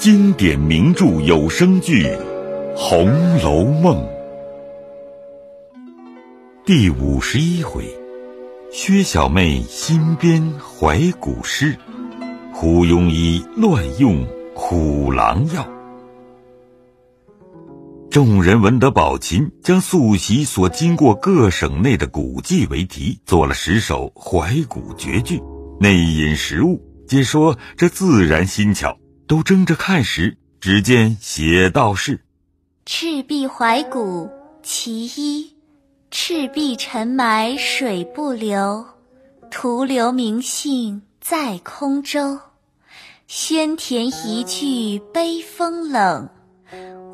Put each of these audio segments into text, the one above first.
经典名著有声剧《红楼梦》第五十一回：薛小妹新编怀古诗，胡庸医乱用虎狼药。众人闻得宝琴将素习所经过各省内的古迹为题，作了十首怀古绝句，内引实物，皆说这自然新巧。都争着看时，只见写道士《赤壁怀古》其一：“赤壁沉埋水不流，徒留名姓在空舟。先填一句悲风冷，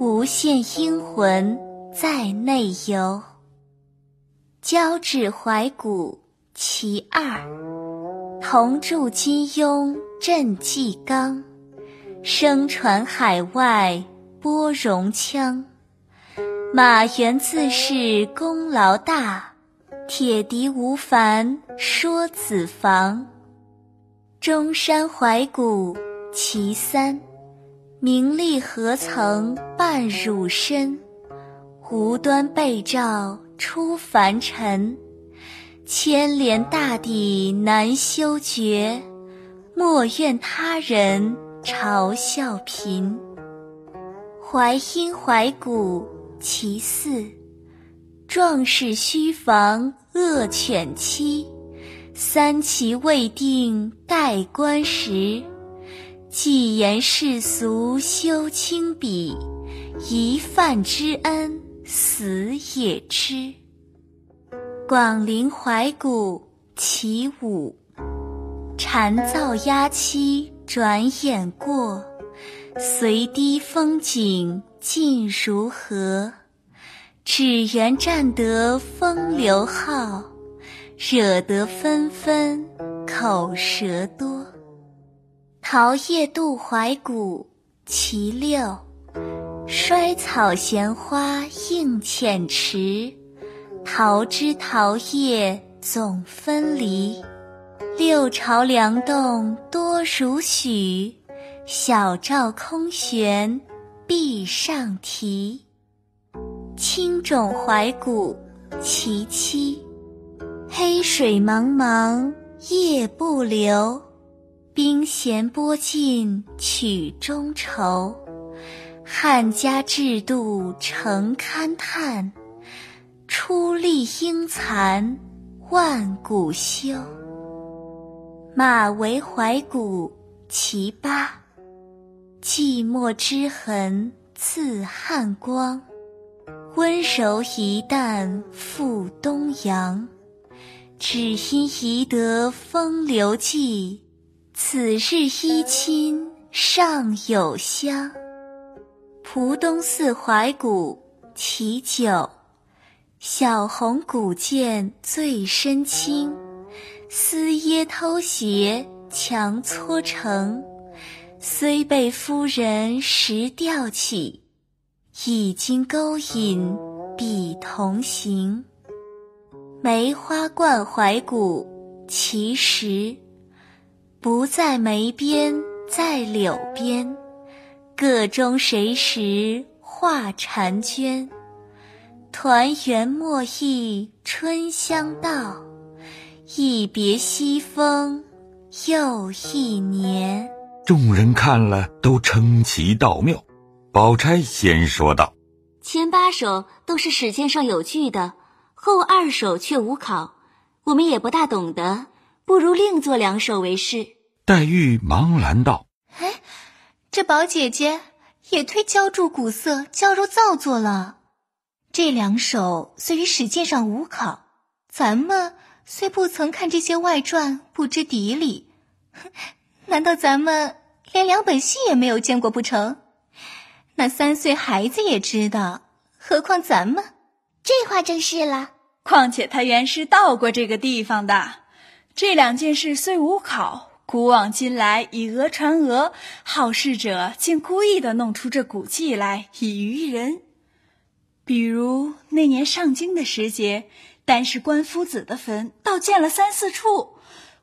无限英魂在内游。”《交趾怀古》其二，同住金庸、郑纪刚。声传海外波戎羌，马援自恃功劳大，铁笛吴凡说子房。中山怀古其三，名利何曾伴汝身？无端被召出凡尘，千连大地难休绝，莫怨他人。《嘲笑贫》。怀恩怀古其四，壮士须防恶犬欺，三齐未定待官时。既言世俗休轻鄙，一饭之恩死也知。《广陵怀古》其五，蝉噪鸦栖。转眼过，随堤风景尽如何？只缘占得风流好，惹得纷纷口舌多。桃叶渡怀古其六，衰草闲花映浅池，桃枝桃叶总分离。六朝梁栋多如许，小赵空悬壁上题。青冢怀古，其七：黑水茫茫夜不流，冰弦拨尽曲中愁。汉家制度成勘探，出力英残万古休。马嵬怀古其八，寂寞之痕刺汉光，温柔一旦赴东阳，只因移得风流记，此日衣亲尚有香。蒲东寺怀古其九，小红古剑最深轻。丝耶偷鞋强搓成，虽被夫人拾吊起，已经勾引比同行。梅花冠怀古，其实不在梅边，在柳边。个中谁识画婵娟？团圆莫忆春香道。一别西风，又一年。众人看了，都称奇道妙。宝钗先说道：“前八首都是史鉴上有据的，后二首却无考，我们也不大懂得，不如另作两首为是。”黛玉忙拦道：“哎，这宝姐姐也忒浇铸古色，娇柔造作了。这两首虽与史鉴上无考，咱们……”虽不曾看这些外传，不知底里。难道咱们连两本戏也没有见过不成？那三岁孩子也知道，何况咱们？这话正是了。况且他原是到过这个地方的。这两件事虽无考，古往今来以讹传讹，好事者竟故意的弄出这古迹来以愚人。比如那年上京的时节。但是关夫子的坟倒建了三四处，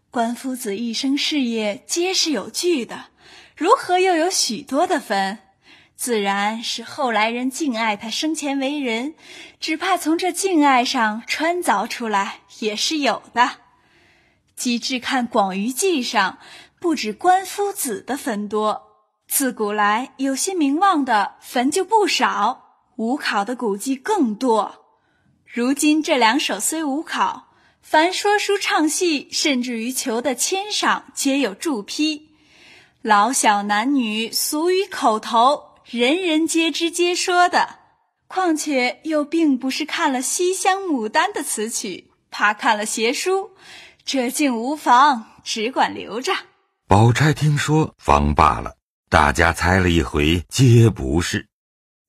关夫子一生事业皆是有据的，如何又有许多的坟？自然是后来人敬爱他生前为人，只怕从这敬爱上穿凿出来也是有的。及至看《广舆记》上，不止关夫子的坟多，自古来有些名望的坟就不少，无考的古迹更多。如今这两首虽无考，凡说书唱戏，甚至于求的签赏，皆有注批。老小男女俗语口头，人人皆知皆说的。况且又并不是看了《西厢牡丹》的词曲，怕看了邪书，这竟无妨，只管留着。宝钗听说，方罢了。大家猜了一回，皆不是。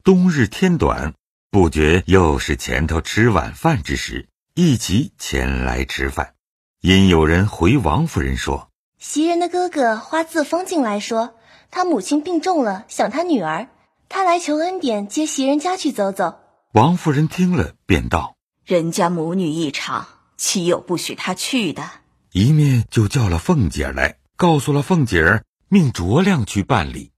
冬日天短。不觉又是前头吃晚饭之时，一齐前来吃饭。因有人回王夫人说，袭人的哥哥花自芳进来说，他母亲病重了，想他女儿，他来求恩典接袭人家去走走。王夫人听了，便道：“人家母女一场，岂有不许他去的？”一面就叫了凤姐来，告诉了凤姐儿，命卓亮去办理。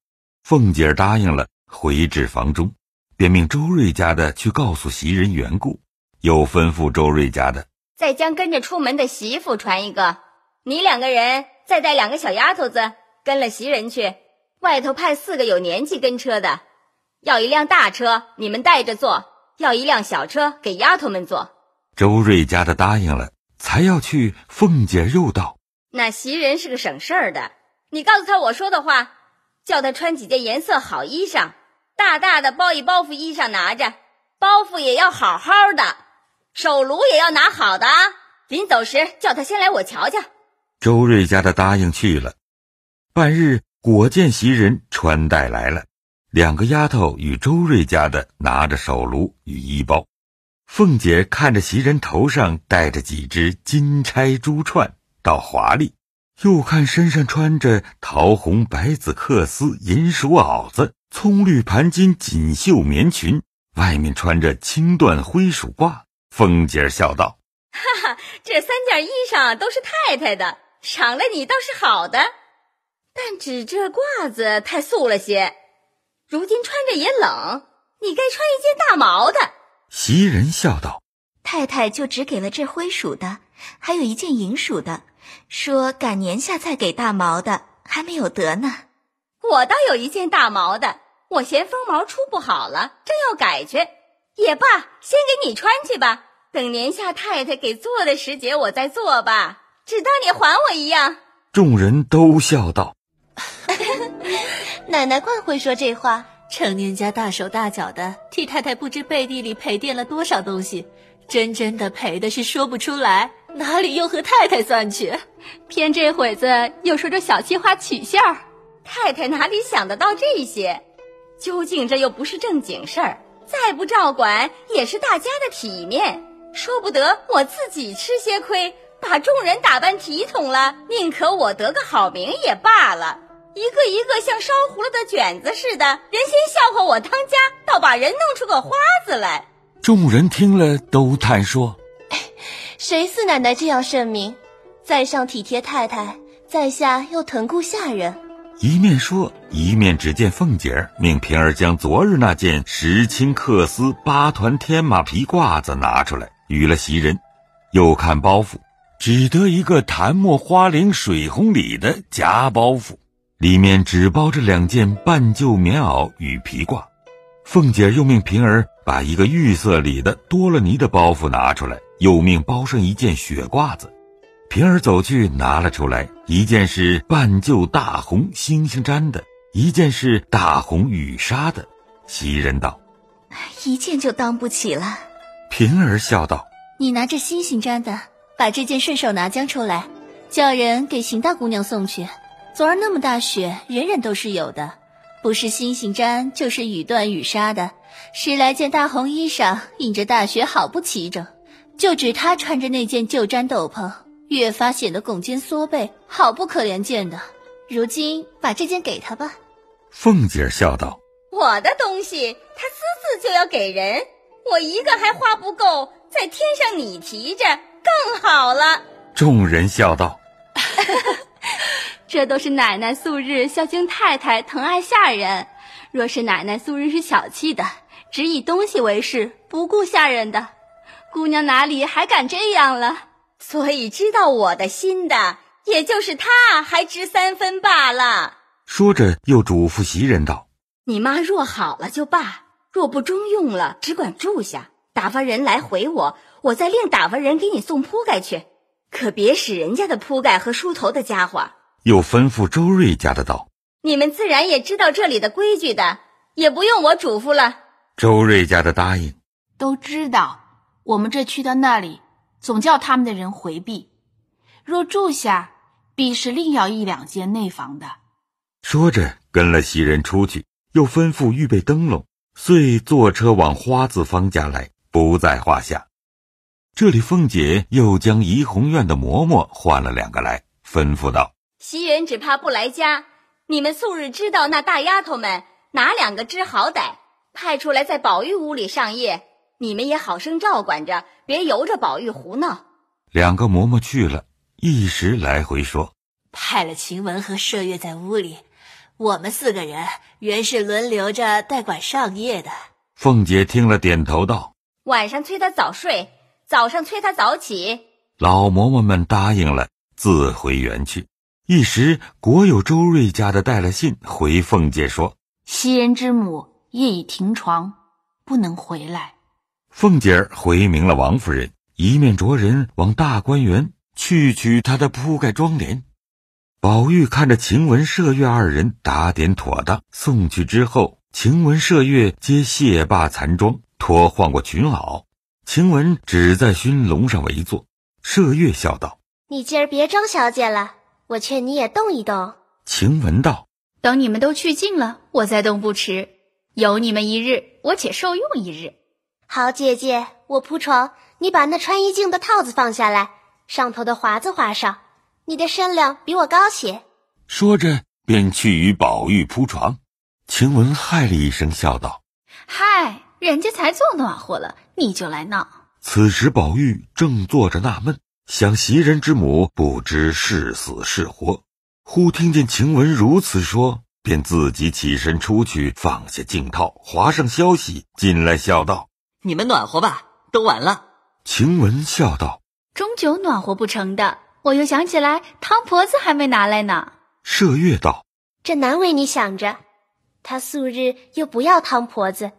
凤姐儿答应了，回至房中。便命周瑞家的去告诉袭人缘故，又吩咐周瑞家的再将跟着出门的媳妇传一个。你两个人再带两个小丫头子跟了袭人去，外头派四个有年纪跟车的，要一辆大车你们带着坐，要一辆小车给丫头们坐。周瑞家的答应了，才要去。凤姐又道：“那袭人是个省事儿的，你告诉他我说的话，叫他穿几件颜色好衣裳。”大大的包一包袱衣裳拿着，包袱也要好好的，手炉也要拿好的啊！临走时叫他先来我瞧瞧。周瑞家的答应去了，半日果见袭人穿戴来了，两个丫头与周瑞家的拿着手炉与衣包，凤姐看着袭人头上戴着几只金钗珠串，倒华丽。又看身上穿着桃红白紫缂丝银鼠袄子、葱绿盘金锦绣棉裙，外面穿着青缎灰鼠褂。凤姐笑道：“哈哈，这三件衣裳都是太太的，赏了你倒是好的。但只这褂子太素了些，如今穿着也冷，你该穿一件大毛的。”袭人笑道：“太太就只给了这灰鼠的，还有一件银鼠的。”说赶年下再给大毛的还没有得呢，我倒有一件大毛的，我嫌风毛出不好了，正要改去。也罢，先给你穿去吧，等年下太太给做的时节，我再做吧，只当你还我一样。众人都笑道：“奶奶惯会说这话，成年家大手大脚的，替太太不知背地里赔垫了多少东西，真真的赔的是说不出来。”哪里又和太太算去？偏这会子又说这小气话取笑太太哪里想得到这些？究竟这又不是正经事儿，再不照管也是大家的体面。说不得我自己吃些亏，把众人打扮体统了，宁可我得个好名也罢了。一个一个像烧糊了的卷子似的，人先笑话我当家，倒把人弄出个花子来。众人听了都叹说。谁似奶奶这样圣明，在上体贴太太，在下又疼顾下人。一面说，一面只见凤姐儿命平儿将昨日那件十青缂丝八团天马皮褂子拿出来与了袭人，又看包袱，只得一个檀墨花翎水红里的夹包袱，里面只包着两件半旧棉袄与皮褂。凤姐儿又命平儿把一个玉色里的多了泥的包袱拿出来。又命包上一件雪褂子，平儿走去拿了出来，一件是半旧大红星星毡的，一件是大红羽纱的。袭人道：“一件就当不起了。”平儿笑道：“你拿着星星毡的，把这件顺手拿将出来，叫人给邢大姑娘送去。昨儿那么大雪，人人都是有的，不是星星毡，就是雨缎、羽纱的，十来件大红衣裳，引着大雪，好不齐整。”就只他穿着那件旧毡斗篷，越发显得拱肩缩背，好不可怜见的。如今把这件给他吧。凤姐笑道：“我的东西，他私自就要给人，我一个还花不够，再添上你提着更好了。”众人笑道：“这都是奶奶素日孝敬太太、疼爱下人。若是奶奶素日是小气的，只以东西为事，不顾下人的。”姑娘哪里还敢这样了？所以知道我的心的，也就是她，还值三分罢了。说着，又嘱咐袭人道：“你妈若好了就罢，若不中用了，只管住下。打发人来回我，我再另打发人给你送铺盖去。可别使人家的铺盖和梳头的家伙。”又吩咐周瑞家的道：“你们自然也知道这里的规矩的，也不用我嘱咐了。”周瑞家的答应，都知道。我们这去到那里，总叫他们的人回避；若住下，必是另要一两间内房的。说着，跟了袭人出去，又吩咐预备灯笼，遂坐车往花字方家来，不在话下。这里凤姐又将怡红院的嬷嬷换了两个来，吩咐道：“袭人只怕不来家，你们素日知道那大丫头们哪两个知好歹，派出来在宝玉屋里上夜。”你们也好生照管着，别由着宝玉胡闹。两个嬷嬷去了，一时来回说，派了晴雯和麝月在屋里。我们四个人原是轮流着代管上夜的。凤姐听了，点头道：“晚上催他早睡，早上催他早起。”老嬷嬷们答应了，自回园去。一时，果有周瑞家的带了信回凤姐说：“袭人之母夜已停床，不能回来。”凤姐儿回明了王夫人，一面着人往大观园去取她的铺盖妆奁。宝玉看着晴雯、麝月二人打点妥当，送去之后，晴雯、麝月皆卸罢残妆，脱换过裙袄。晴雯只在熏笼上围坐，麝月笑道：“你今儿别装小姐了，我劝你也动一动。”晴雯道：“等你们都去尽了，我再动不迟。有你们一日，我且受用一日。”好姐姐，我铺床，你把那穿衣镜的套子放下来，上头的华子划上。你的身量比我高些，说着便去与宝玉铺床。晴雯嗨了一声，笑道：“嗨，人家才坐暖和了，你就来闹。”此时宝玉正坐着纳闷，想袭人之母不知是死是活，忽听见晴雯如此说，便自己起身出去，放下镜套，划上消息，进来笑道。你们暖和吧，都晚了。晴雯笑道：“终究暖和不成的。我又想起来，汤婆子还没拿来呢。”麝月道：“这难为你想着，他素日又不要汤婆子，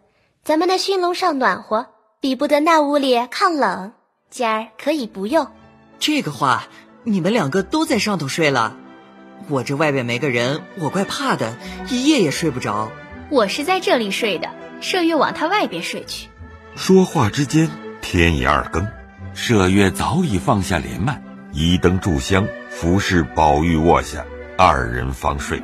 咱们那熏笼上暖和，比不得那屋里抗冷。今儿可以不用。”这个话，你们两个都在上头睡了，我这外边没个人，我怪怕的，一夜也睡不着。我是在这里睡的，麝月往他外边睡去。说话之间，天已二更，麝月早已放下帘幔，移灯炷香，服侍宝玉卧下，二人方睡。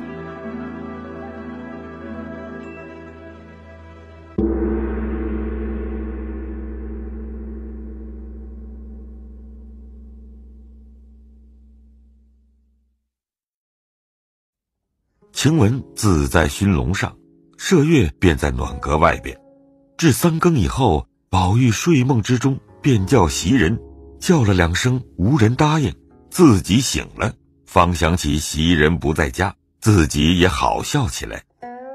晴雯自在熏笼上，麝月便在暖阁外边。至三更以后，宝玉睡梦之中便叫袭人，叫了两声无人答应，自己醒了，方想起袭人不在家，自己也好笑起来。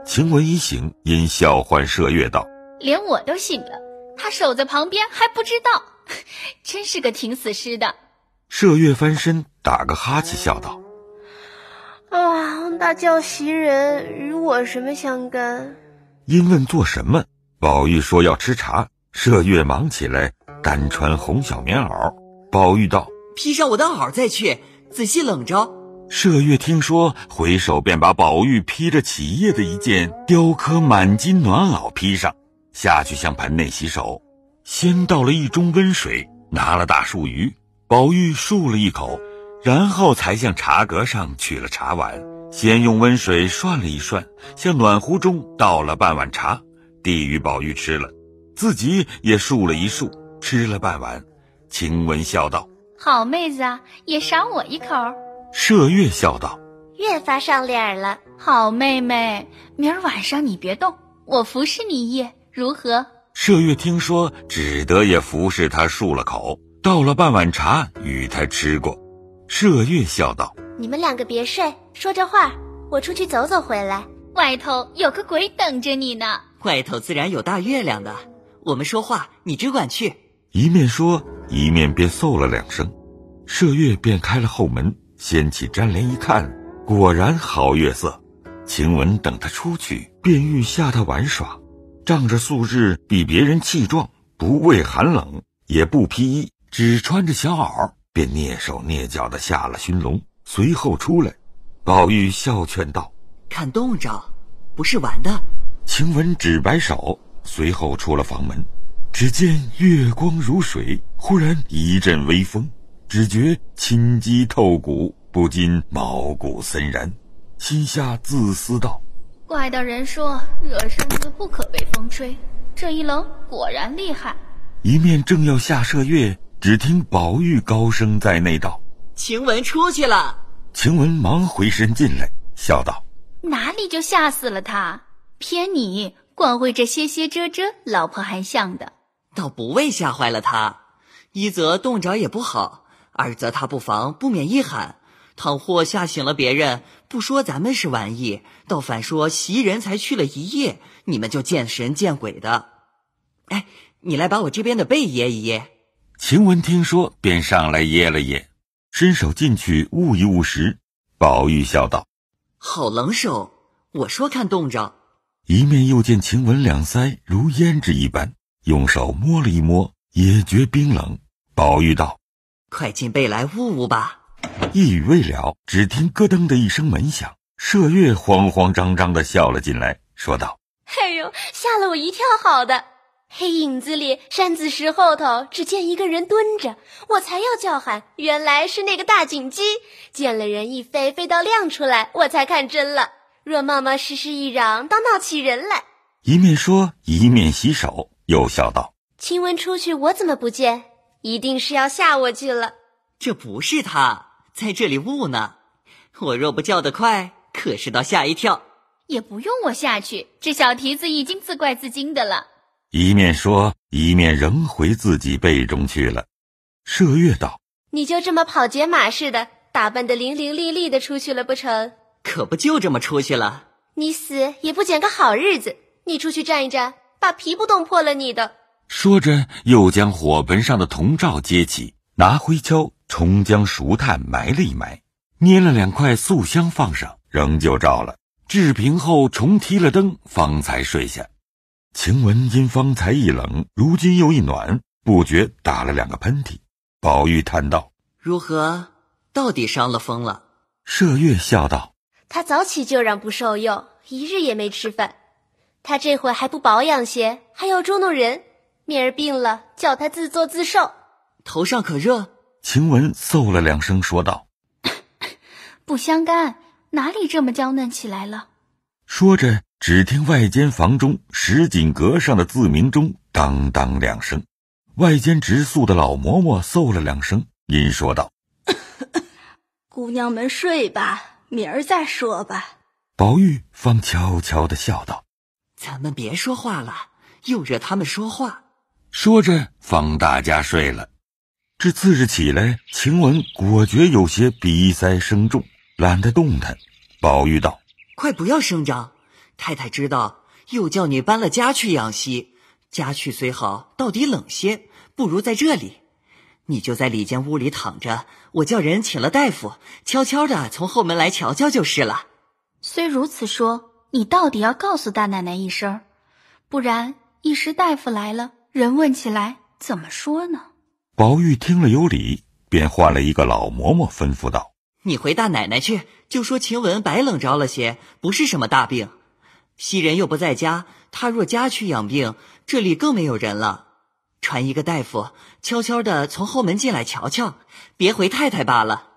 晴雯一醒，因笑唤麝月道：“连我都醒了，他守在旁边还不知道，真是个挺死尸的。”麝月翻身打个哈欠，笑道：“啊，大叫袭人与我什么相干？”因问做什么。宝玉说要吃茶，麝月忙起来，单穿红小棉袄。宝玉道：“披上我的袄再去，仔细冷着。”麝月听说，回手便把宝玉披着起夜的一件雕刻满金暖袄披上，下去向盆内洗手。先倒了一盅温水，拿了大漱鱼，宝玉漱了一口，然后才向茶格上取了茶碗，先用温水涮了一涮，向暖壶中倒了半碗茶。地狱宝玉吃了，自己也漱了一漱，吃了半碗。晴雯笑道：“好妹子，啊，也赏我一口。”麝月笑道：“越发上脸了，好妹妹，明儿晚上你别动，我服侍你一夜如何？”麝月听说，只得也服侍他漱了口，倒了半碗茶与他吃过。麝月笑道：“你们两个别睡，说着话，我出去走走，回来外头有个鬼等着你呢。”外头自然有大月亮的，我们说话，你只管去。一面说，一面便嗽了两声，麝月便开了后门，掀起毡帘一看，果然好月色。晴雯等他出去，便欲下他玩耍，仗着素日比别人气壮，不畏寒冷，也不披衣，只穿着小袄，便蹑手蹑脚的下了熏笼，随后出来。宝玉笑劝道：“看冻着，不是玩的。”晴雯只摆手，随后出了房门。只见月光如水，忽然一阵微风，只觉清肌透骨，不禁毛骨森然。心下自私道：“怪道人说，热身子不可被风吹，这一冷果然厉害。”一面正要下射月，只听宝玉高声在内道：“晴雯出去了。”晴雯忙回身进来，笑道：“哪里就吓死了他？”偏你光会这些些遮遮，老婆还像的，倒不为吓坏了他。一则冻着也不好，二则他不防不免一喊，倘或吓醒了别人，不说咱们是玩意，倒反说袭人才去了一夜，你们就见神见鬼的。哎，你来把我这边的背掖一掖。晴雯听说，便上来掖了掖，伸手进去捂一捂时，宝玉笑道：“好冷手，我说看冻着。”一面又见晴雯两腮如胭脂一般，用手摸了一摸，也觉冰冷。宝玉道：“快进被来捂捂吧。”一语未了，只听咯噔的一声门响，麝月慌慌张张的笑了进来，说道：“哎呦，吓了我一跳！好的，黑影子里山子石后头，只见一个人蹲着，我才要叫喊，原来是那个大锦鸡，见了人一飞，飞到亮出来，我才看真了。”若冒冒失失一嚷，倒闹起人来。一面说，一面洗手，又笑道：“晴雯出去，我怎么不见？一定是要吓我去了。这不是他在这里误呢。我若不叫得快，可是倒吓一跳。也不用我下去，这小蹄子已经自怪自惊的了。”一面说，一面仍回自己背中去了。麝月道：“你就这么跑解马似的，打扮得伶伶俐俐的出去了不成？”可不就这么出去了？你死也不捡个好日子。你出去站一站，把皮不冻破了你的。说着，又将火盆上的铜罩揭起，拿灰锹重将熟炭埋了一埋，捏了两块素香放上，仍旧照了。置平后，重提了灯，方才睡下。晴雯因方才一冷，如今又一暖，不觉打了两个喷嚏。宝玉叹道：“如何，到底伤了风了？”麝月笑道。他早起就让不受用，一日也没吃饭。他这会还不保养些，还要捉弄人。明儿病了，叫他自作自受。头上可热。晴雯嗽了两声，说道：“不相干，哪里这么娇嫩起来了？”说着，只听外间房中石井阁上的自鸣钟当当两声，外间值宿的老嬷嬷嗽了两声，因说道：“姑娘们睡吧。”明儿再说吧。宝玉方悄悄的笑道：“咱们别说话了，又惹他们说话。”说着，方大家睡了。这次日起来，晴雯果觉有些鼻塞声重，懒得动弹。宝玉道：“快不要声张，太太知道，又叫你搬了家去养息。家去虽好，到底冷些，不如在这里。”你就在里间屋里躺着，我叫人请了大夫，悄悄的从后门来瞧瞧就是了。虽如此说，你到底要告诉大奶奶一声，不然一时大夫来了，人问起来怎么说呢？宝玉听了有理，便唤了一个老嬷嬷，吩咐道：“你回大奶奶去，就说晴雯白冷着了些，不是什么大病。袭人又不在家，她若家去养病，这里更没有人了。”传一个大夫，悄悄的从后门进来瞧瞧，别回太太罢了。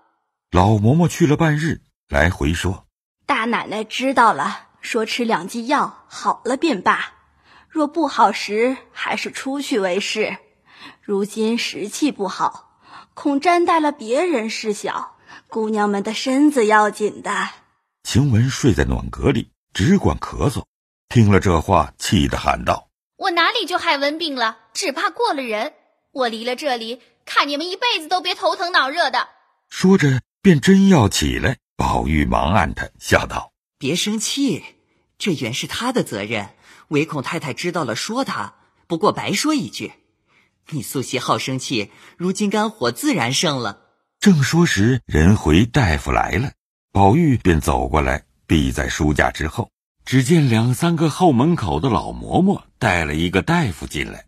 老嬷嬷去了半日，来回说：“大奶奶知道了，说吃两剂药好了便罢，若不好时，还是出去为是。如今时气不好，恐沾带了别人事小，姑娘们的身子要紧的。”晴雯睡在暖阁里，只管咳嗽，听了这话，气得喊道。我哪里就害瘟病了？只怕过了人。我离了这里，看你们一辈子都别头疼脑热的。说着，便真要起来。宝玉忙按他，笑道：“别生气，这原是他的责任，唯恐太太知道了说他。不过白说一句，你素习好生气，如今肝火自然盛了。”正说时，人回大夫来了，宝玉便走过来，避在书架之后。只见两三个后门口的老嬷嬷带了一个大夫进来，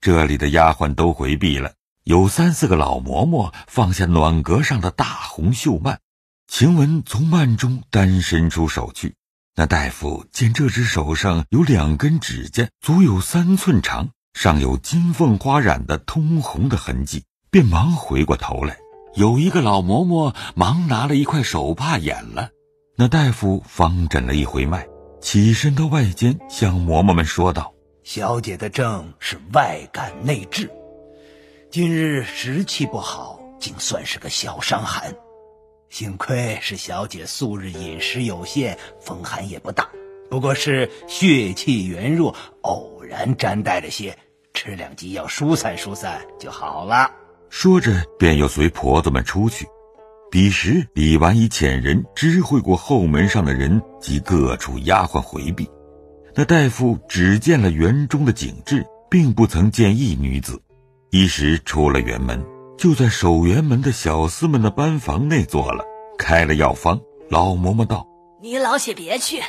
这里的丫鬟都回避了。有三四个老嬷嬷放下暖阁上的大红绣幔，晴雯从幔中单伸出手去。那大夫见这只手上有两根指甲，足有三寸长，上有金凤花染的通红的痕迹，便忙回过头来。有一个老嬷嬷忙拿了一块手帕掩了。那大夫方诊了一回脉。起身到外间，向嬷嬷们说道：“小姐的症是外感内治，今日时气不好，竟算是个小伤寒。幸亏是小姐素日饮食有限，风寒也不大，不过是血气元弱，偶然沾带了些，吃两剂药疏散疏散就好了。”说着，便又随婆子们出去。彼时，李纨已遣人知会过后门上的人及各处丫鬟回避。那大夫只见了园中的景致，并不曾见一女子，一时出了园门，就在守园门的小厮们的班房内坐了，开了药方。老嬷嬷道：“你老且别去，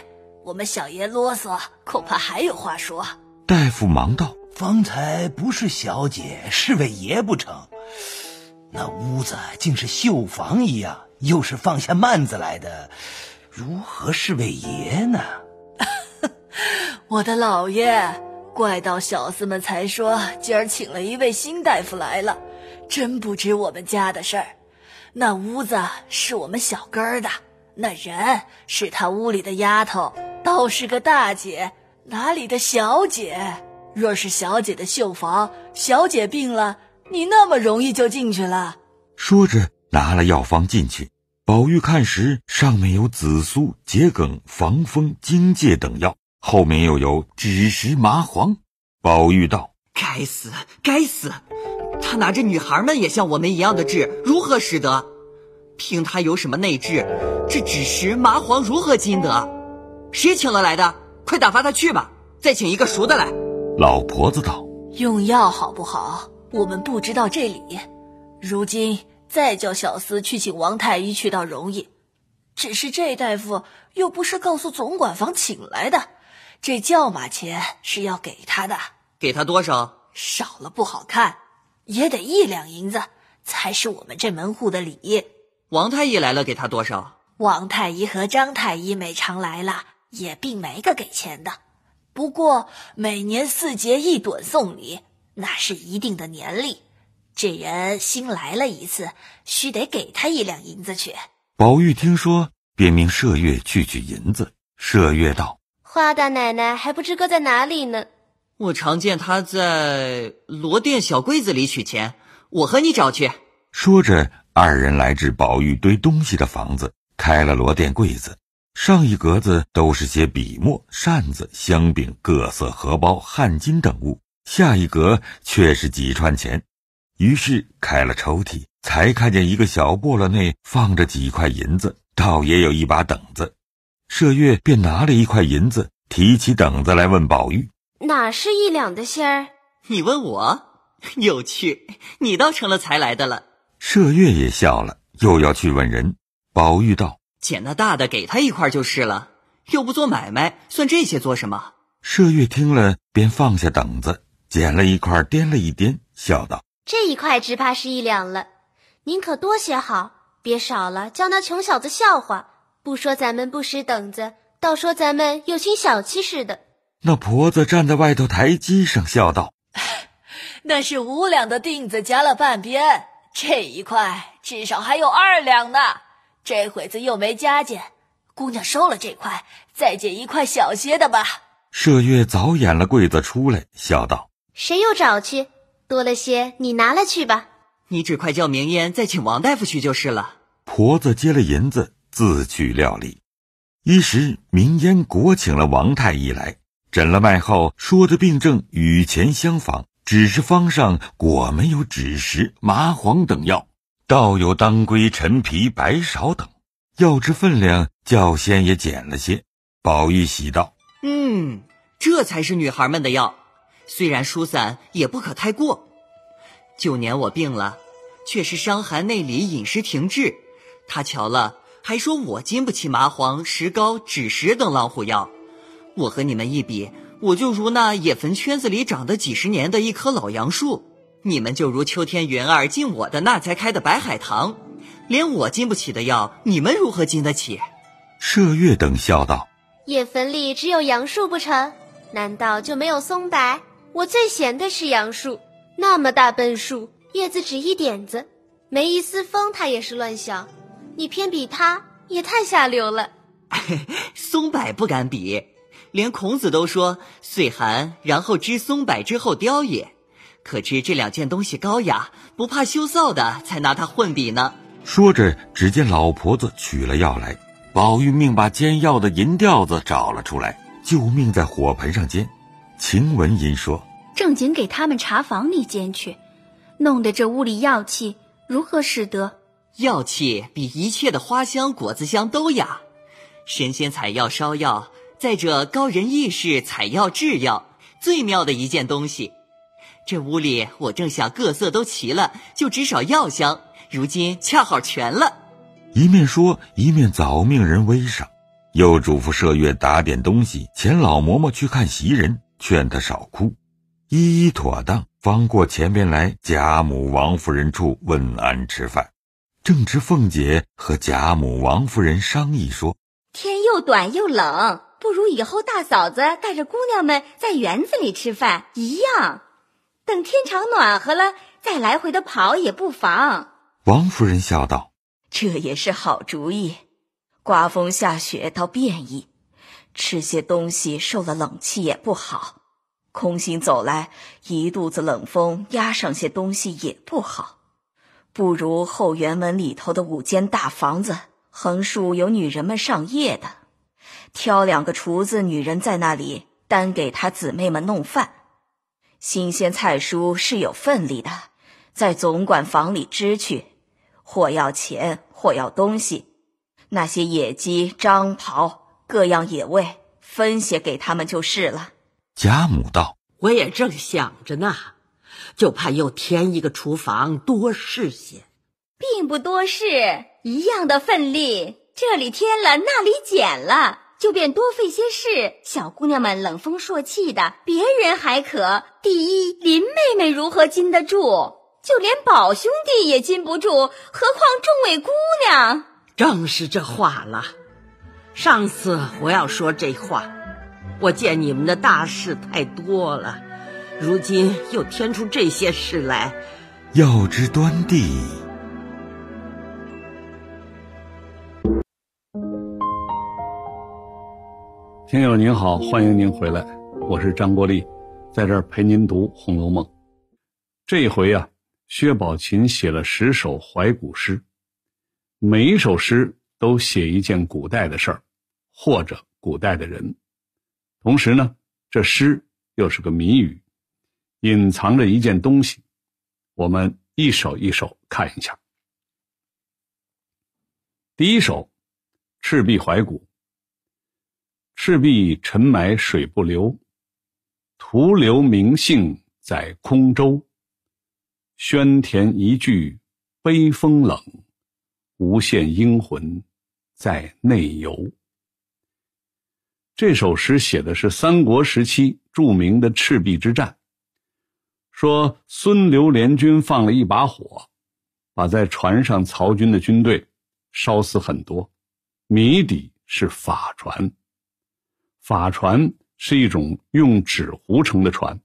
我们小爷啰嗦，恐怕还有话说。”大夫忙道：“方才不是小姐，是位爷不成？”那屋子竟是绣房一样，又是放下幔子来的，如何是位爷呢？我的老爷，怪道小厮们才说今儿请了一位新大夫来了，真不知我们家的事儿。那屋子是我们小根儿的，那人是他屋里的丫头，倒是个大姐，哪里的小姐？若是小姐的绣房，小姐病了。你那么容易就进去了？说着拿了药方进去。宝玉看时，上面有紫苏、桔梗、防风、荆芥等药，后面又有枳实、麻黄。宝玉道：“该死，该死！他拿着女孩们也像我们一样的治，如何使得？凭他有什么内治，这枳实、麻黄如何禁得？谁请了来的？快打发他去吧，再请一个熟的来。”老婆子道：“用药好不好？”我们不知道这里，如今再叫小厮去请王太医去倒容易，只是这大夫又不是告诉总管房请来的，这叫马钱是要给他的，给他多少？少了不好看，也得一两银子才是我们这门户的礼。王太医来了，给他多少？王太医和张太医每常来了，也并没个给钱的，不过每年四节一盹送礼。那是一定的年例，这人新来了一次，须得给他一两银子去。宝玉听说，便命麝月去取银子。麝月道：“花大奶奶还不知搁在哪里呢？我常见她在罗店小柜子里取钱，我和你找去。”说着，二人来至宝玉堆东西的房子，开了罗店柜子，上一格子都是些笔墨、扇子、香饼、各色荷包、汗巾等物。下一格却是几串钱，于是开了抽屉，才看见一个小簸箩内放着几块银子，倒也有一把等子。麝月便拿了一块银子，提起等子来问宝玉：“哪是一两的馅？儿？”你问我，有趣，你倒成了才来的了。麝月也笑了，又要去问人。宝玉道：“捡那大的，给他一块就是了。又不做买卖，算这些做什么？”麝月听了，便放下等子。捡了一块，掂了一掂，笑道：“这一块只怕是一两了，您可多些好，别少了，叫那穷小子笑话。不说咱们不识等子，倒说咱们有心小气似的。”那婆子站在外头台阶上笑道：“那是五两的锭子夹了半边，这一块至少还有二两呢。这会子又没加减，姑娘收了这块，再捡一块小些的吧。”麝月早掩了柜子出来，笑道。谁又找去？多了些，你拿了去吧。你只快叫明烟再请王大夫去就是了。婆子接了银子，自去料理。一时明烟果请了王太医来，诊了脉后，说的病症与前相仿，只是方上果没有枳实、麻黄等药，倒有当归、陈皮、白芍等。药之分量较先也减了些。宝玉喜道：“嗯，这才是女孩们的药。”虽然疏散也不可太过。九年我病了，却是伤寒内里饮食停滞。他瞧了，还说我经不起麻黄、石膏、枳实等老虎药。我和你们一比，我就如那野坟圈子里长的几十年的一棵老杨树，你们就如秋天云儿进我的那才开的白海棠。连我经不起的药，你们如何经得起？麝月等笑道：“野坟里只有杨树不成？难道就没有松柏？”我最闲的是杨树，那么大笨树，叶子只一点子，没一丝风它也是乱响。你偏比它，也太下流了。松柏不敢比，连孔子都说：“岁寒然后知松柏之后凋也。”可知这两件东西高雅，不怕羞臊的才拿它混比呢。说着，只见老婆子取了药来，宝玉命把煎药的银吊子找了出来，救命在火盆上煎。秦文音说：“正经给他们茶房里煎去，弄得这屋里药气如何使得？药气比一切的花香、果子香都雅。神仙采药、烧药，再者高人意士采药、制药，最妙的一件东西。这屋里我正想各色都齐了，就只少药香，如今恰好全了。”一面说，一面早命人煨上，又嘱咐麝月打点东西，遣老嬷嬷去看袭人。劝他少哭，一一妥当，方过前边来。贾母、王夫人处问安吃饭，正值凤姐和贾母、王夫人商议说：“天又短又冷，不如以后大嫂子带着姑娘们在园子里吃饭，一样。等天长暖和了，再来回的跑也不妨。”王夫人笑道：“这也是好主意，刮风下雪倒便宜吃些东西，受了冷气也不好。空心走来，一肚子冷风，压上些东西也不好。不如后园门里头的五间大房子，横竖有女人们上夜的，挑两个厨子，女人在那里单给他姊妹们弄饭。新鲜菜蔬是有分力的，在总管房里支去，或要钱，或要东西。那些野鸡、獐袍。各样野味分些给他们就是了。贾母道：“我也正想着呢，就怕又添一个厨房，多事些，并不多事，一样的份力。这里添了，那里减了，就便多费些事。小姑娘们冷风朔气的，别人还可，第一林妹妹如何禁得住？就连宝兄弟也禁不住，何况众位姑娘？正是这话了。”上次我要说这话，我见你们的大事太多了，如今又添出这些事来。要知端地，听友您好，欢迎您回来，我是张国立，在这儿陪您读《红楼梦》。这一回呀，薛宝琴写了十首怀古诗，每一首诗。都写一件古代的事儿，或者古代的人。同时呢，这诗又是个谜语，隐藏着一件东西。我们一首一首看一下。第一首《赤壁怀古》：“赤壁沉埋水不流，徒留名姓在空舟。宣田一句悲风冷，无限英魂。”在内游。这首诗写的是三国时期著名的赤壁之战。说孙刘联军放了一把火，把在船上曹军的军队烧死很多。谜底是法船。法船是一种用纸糊成的船，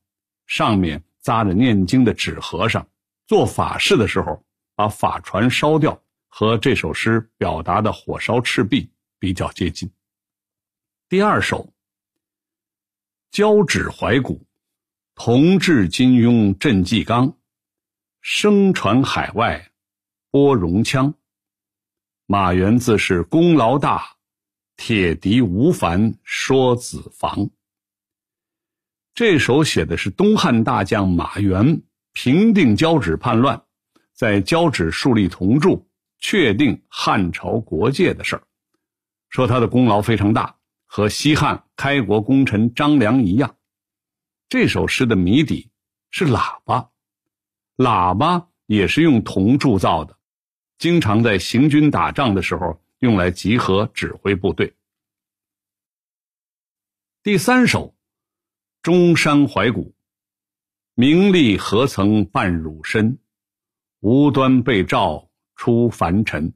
上面扎着念经的纸和尚。做法事的时候，把法船烧掉。和这首诗表达的火烧赤壁比较接近。第二首《交趾怀古》，同治金庸镇纪纲，声传海外拨戎羌。马元自是功劳大，铁笛吴凡说子房。这首写的是东汉大将马援平定交趾叛乱，在交趾树立铜柱。确定汉朝国界的事儿，说他的功劳非常大，和西汉开国功臣张良一样。这首诗的谜底是喇叭，喇叭也是用铜铸造的，经常在行军打仗的时候用来集合指挥部队。第三首《中山怀古》，名利何曾伴汝身，无端被召。出凡尘，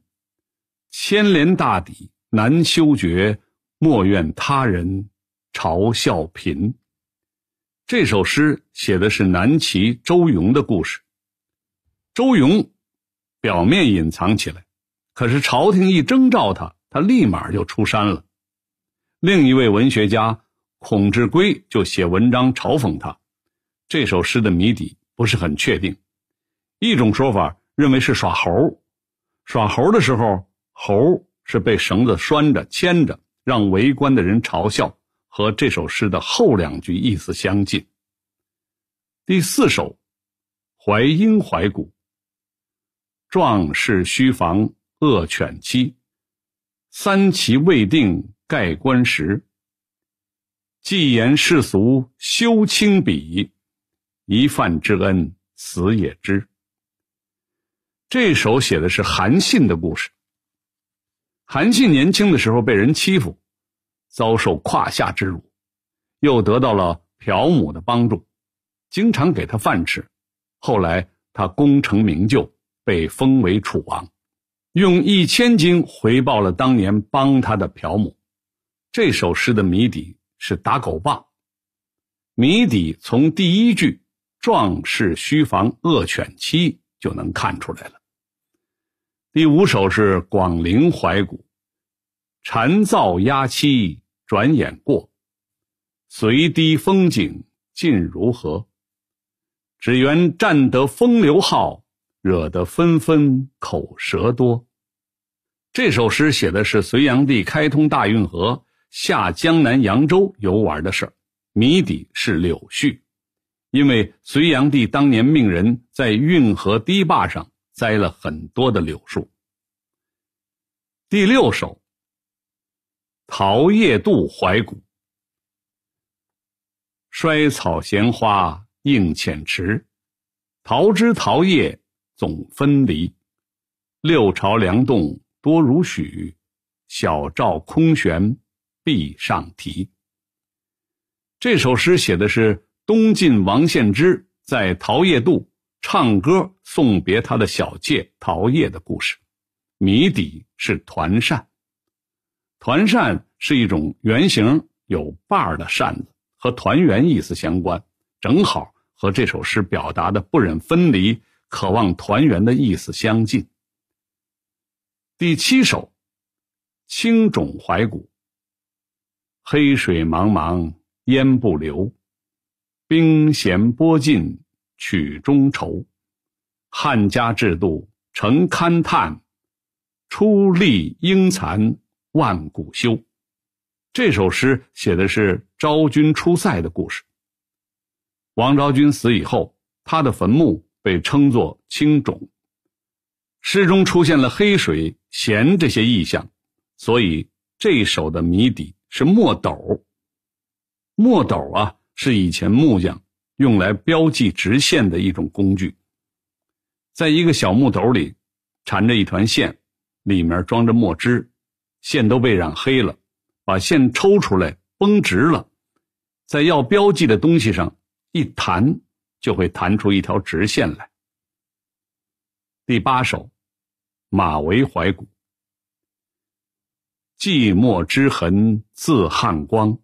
牵连大抵难修绝，莫怨他人嘲笑贫。这首诗写的是南齐周勇的故事。周勇表面隐藏起来，可是朝廷一征召他，他立马就出山了。另一位文学家孔志圭就写文章嘲讽他。这首诗的谜底不是很确定，一种说法认为是耍猴。耍猴的时候，猴是被绳子拴着、牵着，让围观的人嘲笑，和这首诗的后两句意思相近。第四首《淮阴怀古》：壮士须防恶犬欺，三齐未定盖棺时。既言世俗休轻鄙，一饭之恩死也知。这首写的是韩信的故事。韩信年轻的时候被人欺负，遭受胯下之辱，又得到了朴母的帮助，经常给他饭吃。后来他功成名就，被封为楚王，用一千金回报了当年帮他的朴母。这首诗的谜底是打狗棒。谜底从第一句“壮士须防恶犬欺”就能看出来了。第五首是《广陵怀古》，蝉噪鸦栖转眼过，隋堤风景尽如何？只缘占得风流号，惹得纷纷口舌多。这首诗写的是隋炀帝开通大运河下江南扬州游玩的事儿。谜底是柳絮，因为隋炀帝当年命人在运河堤坝上。栽了很多的柳树。第六首《桃叶渡怀古》：衰草闲花映浅池，桃枝桃叶总分离。六朝梁栋多如许，小赵空悬壁上题。这首诗写的是东晋王献之在桃叶渡。唱歌送别他的小妾陶叶的故事，谜底是团扇。团扇是一种圆形有把儿的扇子，和团圆意思相关，正好和这首诗表达的不忍分离、渴望团圆的意思相近。第七首《青冢怀古》：黑水茫茫烟不流，冰弦波尽。曲中愁，汉家制度成勘探，出力英残，万古休。这首诗写的是昭君出塞的故事。王昭君死以后，她的坟墓被称作青冢。诗中出现了黑水、咸这些意象，所以这首的谜底是墨斗。墨斗啊，是以前木匠。用来标记直线的一种工具，在一个小木斗里缠着一团线，里面装着墨汁，线都被染黑了。把线抽出来，绷直了，在要标记的东西上一弹，就会弹出一条直线来。第八首《马嵬怀古》，寂寞之痕自汉光，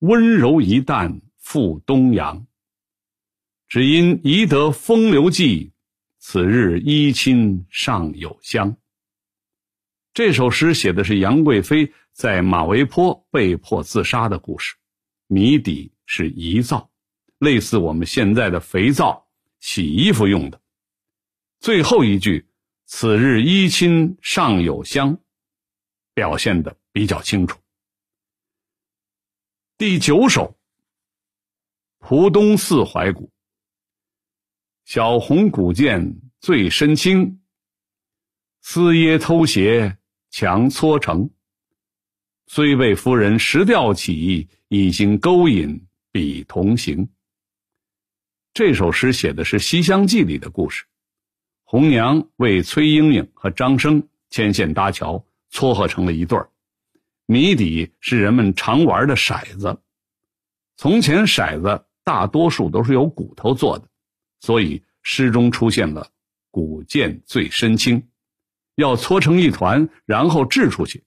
温柔一淡。赴东阳，只因疑得风流记，此日衣亲尚有香。这首诗写的是杨贵妃在马嵬坡被迫自杀的故事。谜底是“遗皂”，类似我们现在的肥皂，洗衣服用的。最后一句“此日衣亲尚有香”，表现的比较清楚。第九首。浦东四怀古，小红古剑最深青，丝耶偷斜强搓成。虽为夫人石钓起，已经勾引比同行。这首诗写的是《西厢记》里的故事，红娘为崔莺莺和张生牵线搭桥，撮合成了一对儿。谜底是人们常玩的骰子。从前骰子。大多数都是由骨头做的，所以诗中出现了“古见最身轻”，要搓成一团然后掷出去，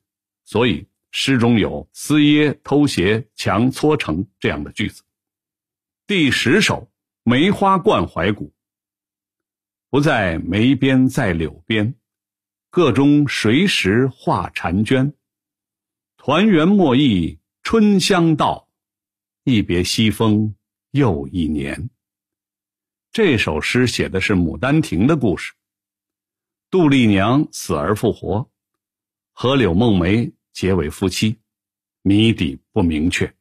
所以诗中有“撕耶偷鞋强搓成”这样的句子。第十首《梅花冠怀古》，不在梅边在柳边，个中谁识画婵娟？团圆莫忆春香到，一别西风。又一年。这首诗写的是《牡丹亭》的故事，杜丽娘死而复活，和柳梦梅结为夫妻。谜底不明确。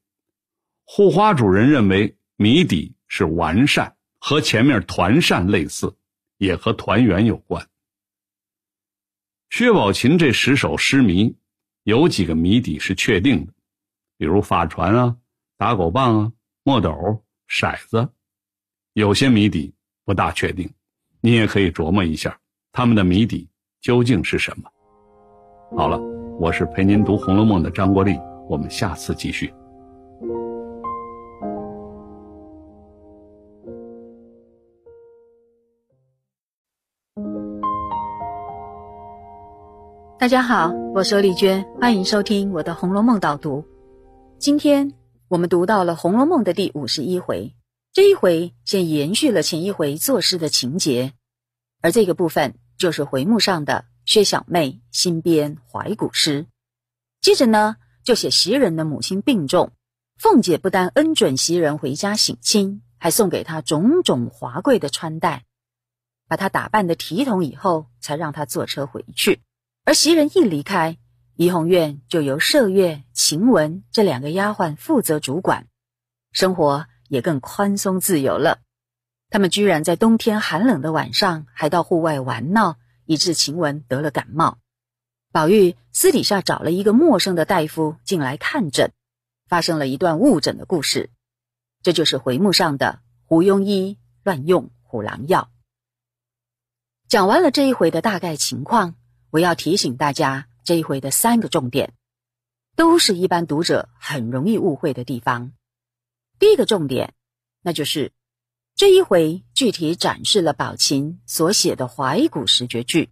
护花主人认为谜底是“完善”，和前面“团扇”类似，也和团圆有关。薛宝琴这十首诗谜，有几个谜底是确定的，比如法船啊、打狗棒啊、墨斗。骰子，有些谜底不大确定，你也可以琢磨一下，他们的谜底究竟是什么？好了，我是陪您读《红楼梦》的张国立，我们下次继续。大家好，我是李娟，欢迎收听我的《红楼梦》导读，今天。我们读到了《红楼梦》的第五十一回，这一回先延续了前一回作诗的情节，而这个部分就是回目上的薛小妹新编怀古诗。接着呢，就写袭人的母亲病重，凤姐不但恩准袭人回家省亲，还送给她种种华贵的穿戴，把她打扮的体统以后，才让她坐车回去。而袭人一离开。怡红院就由麝月、晴雯这两个丫鬟负责主管，生活也更宽松自由了。他们居然在冬天寒冷的晚上还到户外玩闹，以致晴雯得了感冒。宝玉私底下找了一个陌生的大夫进来看诊，发生了一段误诊的故事。这就是回目上的“胡庸医乱用虎狼药”。讲完了这一回的大概情况，我要提醒大家。这一回的三个重点，都是一般读者很容易误会的地方。第一个重点，那就是这一回具体展示了宝琴所写的怀古十绝句，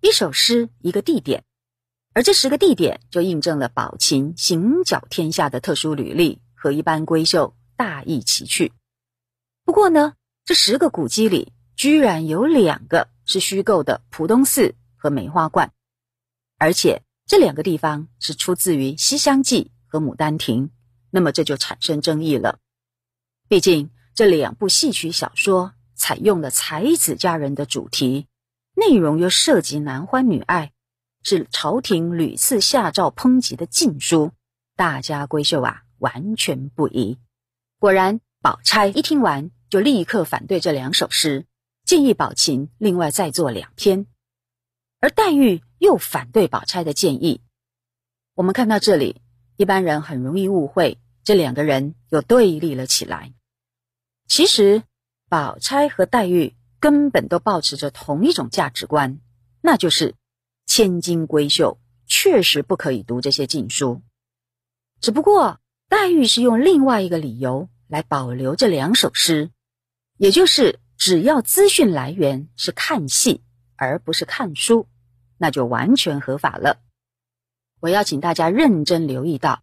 一首诗一个地点，而这十个地点就印证了宝琴行脚天下的特殊履历和一般闺秀大异其趣。不过呢，这十个古迹里居然有两个是虚构的，浦东寺和梅花观。而且这两个地方是出自于《西厢记》和《牡丹亭》，那么这就产生争议了。毕竟这两部戏曲小说采用了才子佳人的主题，内容又涉及男欢女爱，是朝廷屡次下诏抨击的禁书。大家闺秀啊，完全不宜。果然，宝钗一听完就立刻反对这两首诗，建议宝琴另外再作两篇，而黛玉。又反对宝钗的建议。我们看到这里，一般人很容易误会这两个人又对立了起来。其实，宝钗和黛玉根本都保持着同一种价值观，那就是千金闺秀确实不可以读这些禁书。只不过，黛玉是用另外一个理由来保留这两首诗，也就是只要资讯来源是看戏，而不是看书。那就完全合法了。我要请大家认真留意到，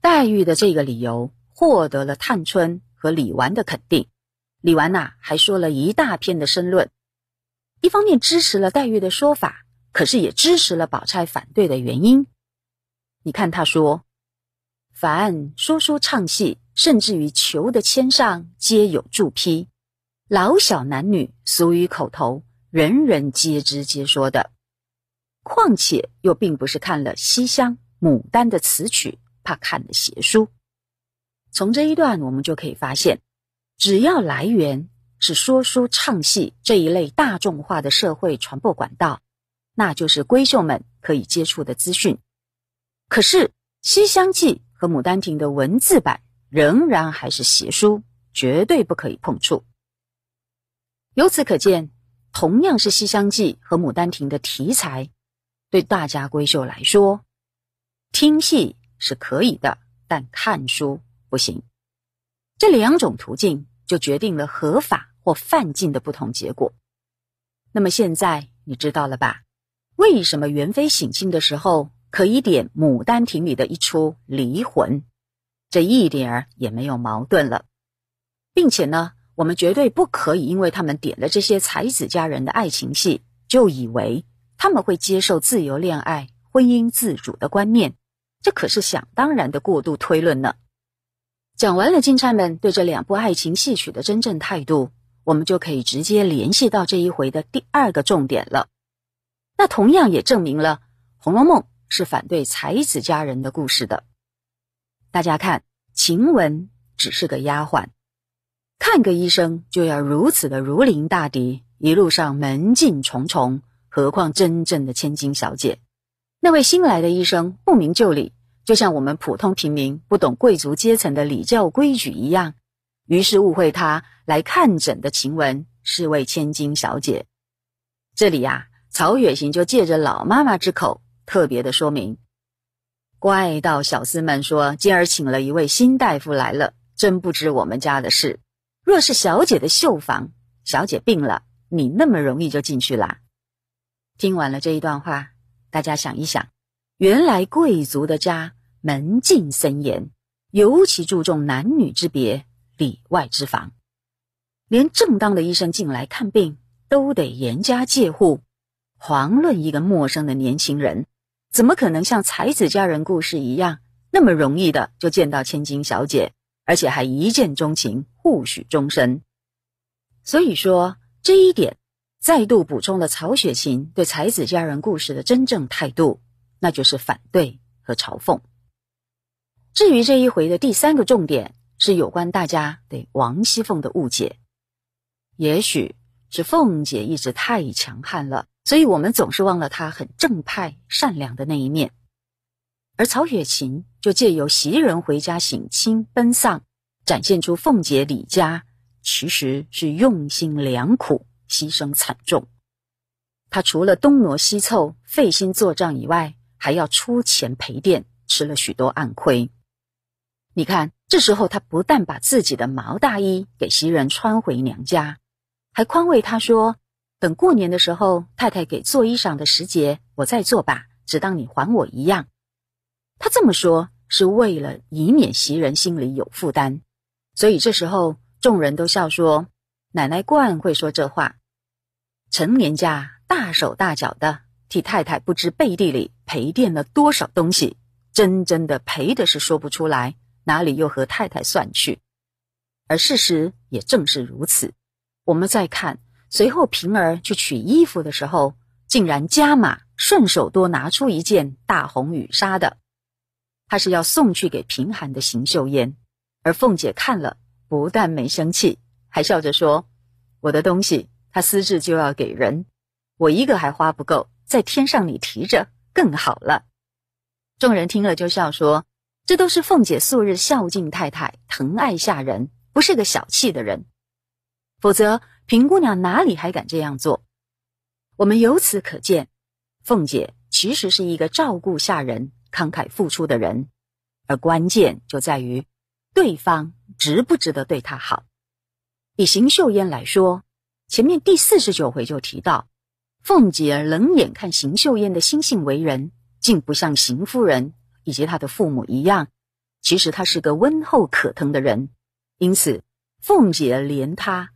黛玉的这个理由获得了探春和李纨的肯定。李纨呐还说了一大篇的申论，一方面支持了黛玉的说法，可是也支持了宝钗反对的原因。你看他说：“凡说书唱戏，甚至于求的签上，皆有注批；老小男女，俗语口头，人人皆知皆说的。”况且又并不是看了《西厢》《牡丹》的词曲，怕看了邪书。从这一段我们就可以发现，只要来源是说书唱戏这一类大众化的社会传播管道，那就是闺秀们可以接触的资讯。可是《西厢记》和《牡丹亭》的文字版仍然还是邪书，绝对不可以碰触。由此可见，同样是《西厢记》和《牡丹亭》的题材。对大家闺秀来说，听戏是可以的，但看书不行。这两种途径就决定了合法或犯禁的不同结果。那么现在你知道了吧？为什么元妃省亲的时候可以点《牡丹亭》里的一出《离魂》，这一点儿也没有矛盾了。并且呢，我们绝对不可以因为他们点了这些才子佳人的爱情戏，就以为。他们会接受自由恋爱、婚姻自主的观念，这可是想当然的过度推论呢。讲完了金钗们对这两部爱情戏曲的真正态度，我们就可以直接联系到这一回的第二个重点了。那同样也证明了《红楼梦》是反对才子佳人的故事的。大家看，晴雯只是个丫鬟，看个医生就要如此的如临大敌，一路上门禁重重。何况真正的千金小姐，那位新来的医生不明就里，就像我们普通平民不懂贵族阶层的礼教规矩一样，于是误会他来看诊的晴雯是位千金小姐。这里呀，曹雪芹就借着老妈妈之口特别的说明：怪道小厮们说今儿请了一位新大夫来了，真不知我们家的事。若是小姐的绣房，小姐病了，你那么容易就进去了？听完了这一段话，大家想一想，原来贵族的家门禁森严，尤其注重男女之别、里外之防，连正当的医生进来看病都得严加戒护，遑论一个陌生的年轻人，怎么可能像才子佳人故事一样那么容易的就见到千金小姐，而且还一见钟情、互许终身？所以说这一点。再度补充了曹雪芹对才子佳人故事的真正态度，那就是反对和嘲讽。至于这一回的第三个重点，是有关大家对王熙凤的误解。也许是凤姐一直太强悍了，所以我们总是忘了她很正派、善良的那一面。而曹雪芹就借由袭人回家省亲、奔丧，展现出凤姐李家其实是用心良苦。牺牲惨重，他除了东挪西凑、费心做账以外，还要出钱赔店，吃了许多暗亏。你看，这时候他不但把自己的毛大衣给袭人穿回娘家，还宽慰他说：“等过年的时候，太太给做衣裳的时节，我再做吧，只当你还我一样。”他这么说是为了以免袭人心里有负担，所以这时候众人都笑说。奶奶惯会说这话，陈年家大手大脚的，替太太不知背地里赔垫了多少东西，真真的赔的是说不出来，哪里又和太太算去？而事实也正是如此。我们再看，随后平儿去取衣服的时候，竟然加码，顺手多拿出一件大红羽纱的，他是要送去给贫寒的邢岫烟，而凤姐看了不但没生气。还笑着说：“我的东西，他私自就要给人，我一个还花不够，在天上你提着更好了。”众人听了就笑说：“这都是凤姐素日孝敬太太、疼爱下人，不是个小气的人，否则平姑娘哪里还敢这样做？”我们由此可见，凤姐其实是一个照顾下人、慷慨付出的人，而关键就在于对方值不值得对她好。以邢秀烟来说，前面第四十九回就提到，凤姐冷眼看邢秀烟的心性为人，竟不像邢夫人以及她的父母一样，其实她是个温厚可疼的人，因此凤姐怜她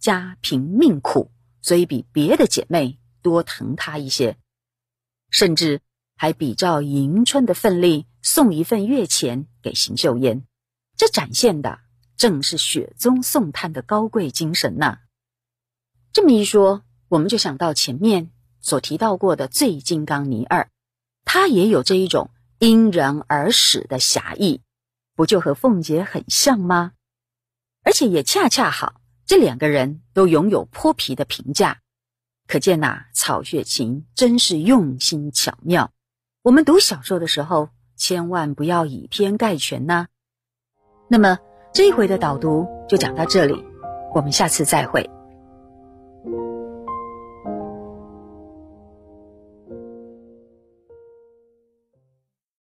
家贫命苦，所以比别的姐妹多疼她一些，甚至还比照迎春的份例送一份月钱给邢秀烟，这展现的。正是雪中送炭的高贵精神呐！这么一说，我们就想到前面所提到过的醉金刚尼二，他也有这一种因人而使的侠义，不就和凤姐很像吗？而且也恰恰好，这两个人都拥有泼皮的评价，可见呐，曹雪芹真是用心巧妙。我们读小说的时候，千万不要以偏概全呐。那么。这一回的导读就讲到这里，我们下次再会。